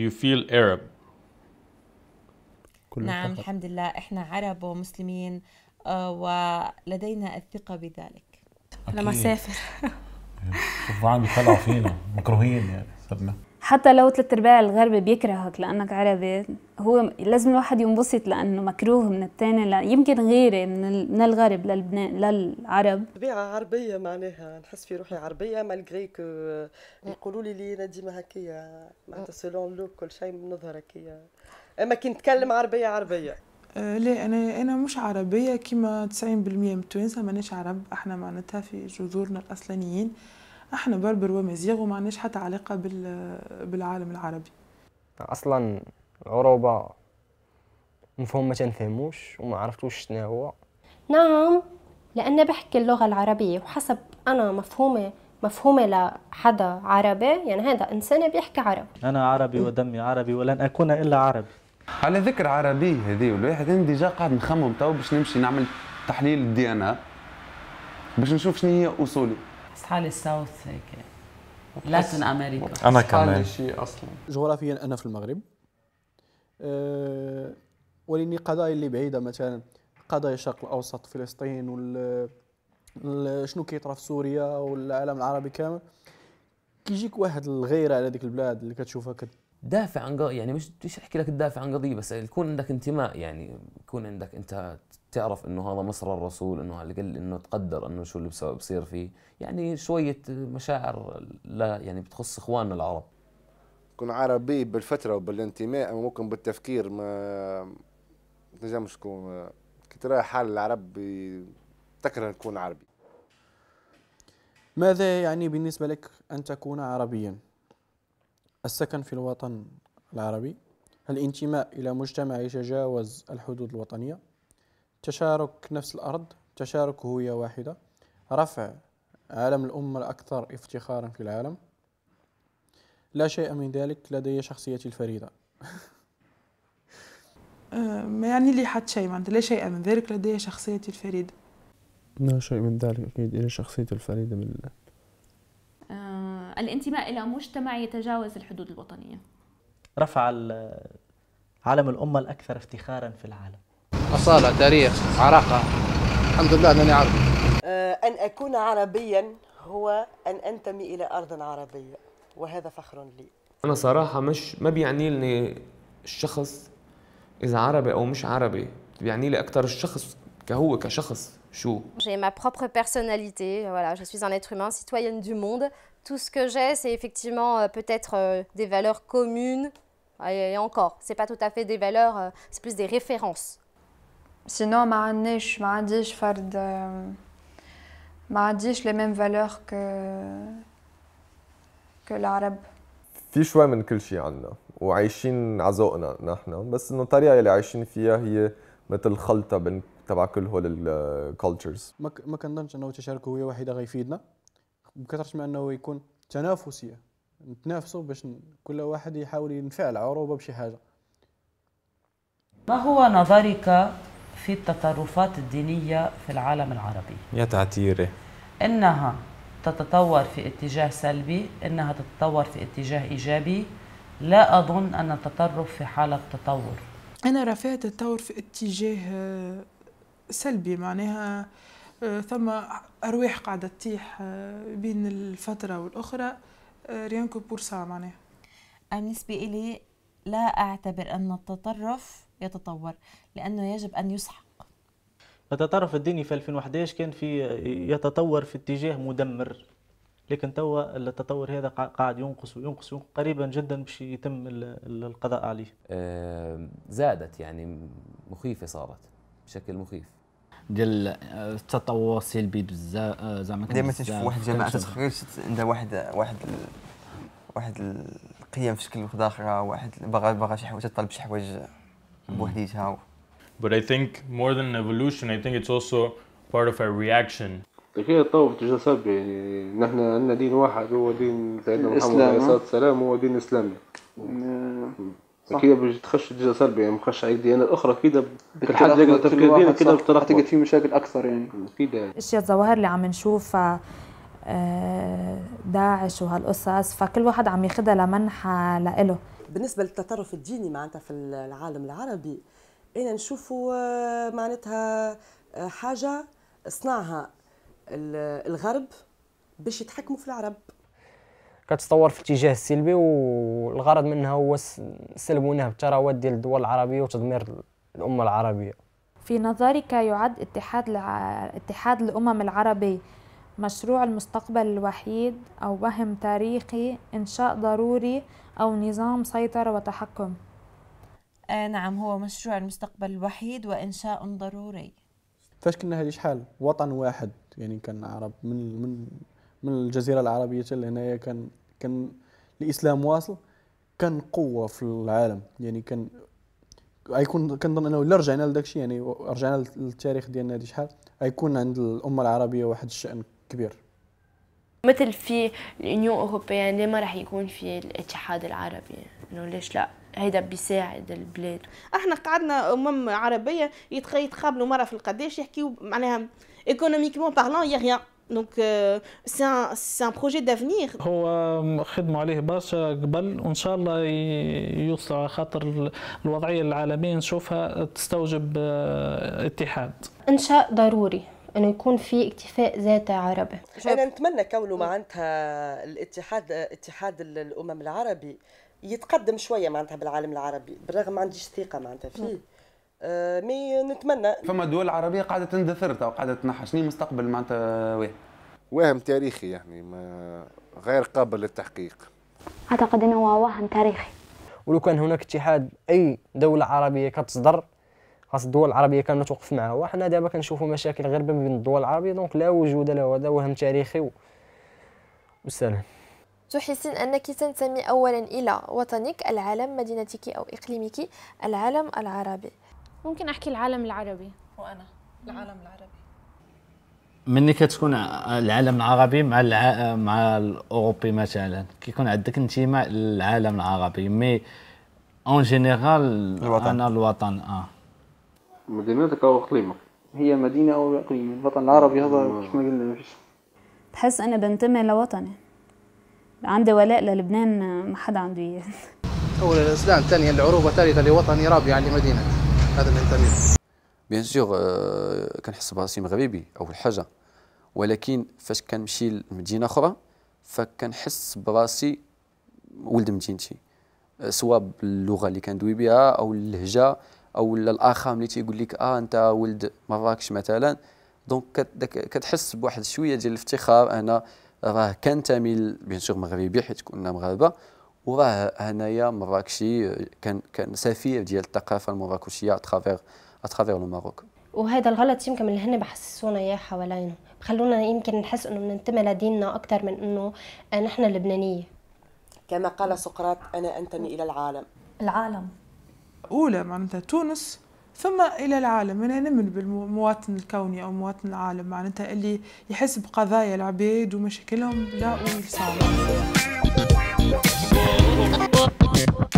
Do you feel Arab? نعم فقط. الحمد لله احنا عرب ومسلمين آه، ولدينا الثقة بذلك لما سافر طبعا بيطلعوا فينا مكروهين يعني صرنا حتى لو ثلاث ارباع الغرب بيكرهك لانك عربي هو لازم الواحد ينبسط لانه مكروه من الثاني لا يمكن غيري من من الغرب للبنان للعرب طبيعه عربيه معناها نحس في روحي عربيه مالغري كو يقولوا لي انا ديما هكيا معناتها سولون لوك كل شيء نظهر هكيا اما كي نتكلم عربيه عربيه أه، لا انا انا مش عربيه كيما 90% من التوانسه ماناش عرب احنا معناتها في جذورنا الاصليين احنا بربر ومزيغ وما عندناش حتى علاقه بال بالعالم العربي اصلا العروبه مفهوم ما تنفهموش وما عرفتوش شنو هو نعم لان بحكي اللغه العربيه وحسب انا مفهومه مفهومة لحدا عربي يعني هذا إنسان بيحكي عربي أنا عربي ودمي عربي ولن أكون إلا عربي على ذكر عربي هذه الواحد أنا ديجا قاعد نخمم تو باش نمشي نعمل تحليل الديانة إيه. باش نشوف شنو هي أصولي بس حالي ساوث هيك لاتن امريكا انا كمان شيء اصلا جغرافيا انا في المغرب أه ولاني قضايا اللي بعيده مثلا قضايا الشرق الاوسط فلسطين وال شنو كيطرا في سوريا والعالم العربي كامل كيجيك واحد الغيره على ديك البلاد اللي كتشوفها كت... دافع عن قضية يعني مش مش احكي لك تدافع عن قضيه بس يكون عندك انتماء يعني يكون عندك انت تعرف انه هذا مصر الرسول انه على الاقل انه تقدر انه شو اللي بصير فيه يعني شويه مشاعر لا يعني بتخص اخواننا العرب تكون عربي بالفتره وبالانتماء ممكن بالتفكير ما تنجمش تكون كثير حال العرب تكره تكون عربي ماذا يعني بالنسبة لك أن تكون عربيا؟ السكن في الوطن العربي الانتماء إلى مجتمع يتجاوز الحدود الوطنية تشارك نفس الأرض تشارك هوية واحدة رفع عالم الأمة الأكثر افتخارا في العالم لا شيء من ذلك لدي شخصيتي الفريدة ما يعني لي حد شيء عندي لا شيء من ذلك لدي شخصيتي الفريدة لا شيء من ذلك أكيد إلى شخصيته الفريدة من آه الانتماء إلى مجتمع يتجاوز الحدود الوطنية رفع علم الأمة الأكثر افتخارا في العالم أصالة تاريخ عراقة الحمد لله أنني عربي آه أن أكون عربيا هو أن أنتمي إلى أرض عربية وهذا فخر لي أنا صراحة مش ما بيعني لي الشخص إذا عربي أو مش عربي بيعني لي أكثر الشخص J'ai ma propre personnalité, voilà, je suis un être humain, citoyenne du monde. Tout ce que j'ai, c'est effectivement euh, peut-être euh, des valeurs communes, et encore, c'est pas tout à fait des valeurs, euh, c'est plus des références. Sinon, ma عنديش ma عنديش فرد Ma عنديش les mêmes valeurs que que l'arabe في شوي من كل شيء عندنا وعايشين عزوقنا نحن بس الطريقه اللي عايشين فيها هي مثل خلطه بين تبع كل هول الكالتشرز ما ما كنظنش انه تشارك هويه واحده غيفيدنا بكثرش ما انه يكون تنافسيه نتنافسوا باش كل واحد يحاول ينفع العروبه بشي حاجه ما هو نظرك في التطرفات الدينيه في العالم العربي يا تعتيري انها تتطور في اتجاه سلبي انها تتطور في اتجاه ايجابي لا اظن ان التطرف في حاله تطور انا رفعت التطور في اتجاه آه، سلبي معناها آه، ثم أرواح قاعدة تطيح آه، بين الفترة والأخرى آه، ريانكو بور سا معناها بالنسبة إلي لا أعتبر أن التطرف يتطور لأنه يجب أن يسحق التطرف الديني في 2011 كان في يتطور في اتجاه مدمر لكن توا التطور هذا قاعد ينقص وينقص قريبا جدا باش يتم القضاء عليه. آه زادت يعني مخيفه صارت بشكل مخيف. ديال آه، التطور السلبي بزاف آه، زعما دائما تنشوف واحد الجماعه تتخرج عندها واحد واحد واحد القيم في شكل واحد اخر واحد باغا باغا شي حوايج تطلب شي حوايج بوحديتها But I think more than evolution, I think it's also part of a reaction. كي الطوف في الجسد يعني نحن عندنا دين واحد هو دين سيدنا محمد عليه الصلاه والسلام هو دين الاسلامي. باش تخش جزء سلبي يعني مخش عليك ديانه الاخرى كده بالحد يجري تفكير دينك كده بتلخبط هتيجي في مشاكل اكثر يعني اكيد يعني اشياء الظواهر اللي عم نشوفها آه، داعش وهالقصص فكل واحد عم ياخذها لمنحى لإله بالنسبه للتطرف الديني معناتها في العالم العربي انا نشوفه آه، معناتها آه، حاجه صنعها الغرب باش يتحكموا في العرب كتطور في الاتجاه السلبي والغرض منها هو سلب ونهب الثروات ديال الدول العربيه وتدمير الامه العربيه في نظرك يعد اتحاد الع... اتحاد الامم العربي مشروع المستقبل الوحيد او وهم تاريخي انشاء ضروري او نظام سيطره وتحكم آه نعم هو مشروع المستقبل الوحيد وانشاء ضروري فاش كنا هذه شحال وطن واحد يعني كان عرب من من من الجزيره العربيه حتى لهنايا كان كان الاسلام واصل كان قوه في العالم يعني كان غيكون كنظن انه الا رجعنا لداك الشيء يعني رجعنا للتاريخ ديالنا هذه شحال غيكون عند الامه العربيه واحد الشان كبير مثل في اليونيون اوروبيان ليه يعني ما راح يكون في الاتحاد العربي انه ليش لا هيدا بيساعد البلاد احنا قعدنا امم عربيه يتقابلوا مره في القداش يحكيوا معناها ايكونوميكمون بارلون يا ريان دونك سي ان سي ان بروجي دافنيغ هو خدموا عليه برشا قبل وان شاء الله يوصل على خاطر الوضعيه العالميه نشوفها تستوجب آه، اتحاد انشاء ضروري انه يكون في اكتفاء ذاتي عربي انا نتمنى كونه معناتها الاتحاد اتحاد الامم العربي يتقدم شويه معناتها بالعالم العربي بالرغم ما عنديش ثقه معناتها فيه آه، مي نتمنى فما دول عربيه قاعده تندثر تو قاعده تنحى شنو مستقبل معناتها واه وهم تاريخي يعني ما غير قابل للتحقيق اعتقد انه هو وهم تاريخي ولو كان هناك اتحاد اي دوله عربيه كتصدر خاص الدول العربيه كانت توقف معها وحنا دابا كنشوفوا مشاكل غير ما بين الدول العربيه دونك لا وجود له هذا وهم تاريخي و... والسلام تحسين أنك تنتمي أولا إلى وطنك العالم مدينتك أو إقليمك العالم العربي ممكن احكي العالم العربي وانا العالم العربي مني كتكون العالم العربي مع الع... مع الاوروبي مثلا كيكون عندك انتماء للعالم العربي مي اون جينيرال انا الوطن اه مدينتك او اقليمك هي مدينه او اقليم الوطن العربي هذا كيف نعم. ما قلنا بحس انا بنتمي لوطني عندي ولاء للبنان ما حدا عنده اياه اولا الاسلام ثانيا العروبه ثالثا لوطني رابعا لمدينتي هذا الانتماء بيان سور كنحس براسي مغربي اول حاجه ولكن فاش كنمشي لمدينه اخرى فكنحس براسي ولد مدينتي أه، سواء باللغه اللي كندوي بها او اللهجه او الاخر ملي تيقول لك اه انت ولد مراكش مثلا دونك كتحس بواحد شويه ديال الافتخار انا راه كنتمي بيان سور مغربي حيت كنا مغاربه وراه هنايا مراكشي كان كان سفير ديال الثقافه المراكشيه اترافيغ اترافيغ لو ماروك وهذا الغلط يمكن من هن بحسسونا اياه حوالينا بخلونا يمكن نحس انه بننتمي لديننا اكثر من انه نحن لبنانيه كما قال سقراط انا انتمي الى العالم العالم اولى معناتها تونس ثم الى العالم انا نؤمن بالمواطن الكوني او مواطن العالم معناتها اللي يحس بقضايا العبيد ومشاكلهم لا ويصالح Oh,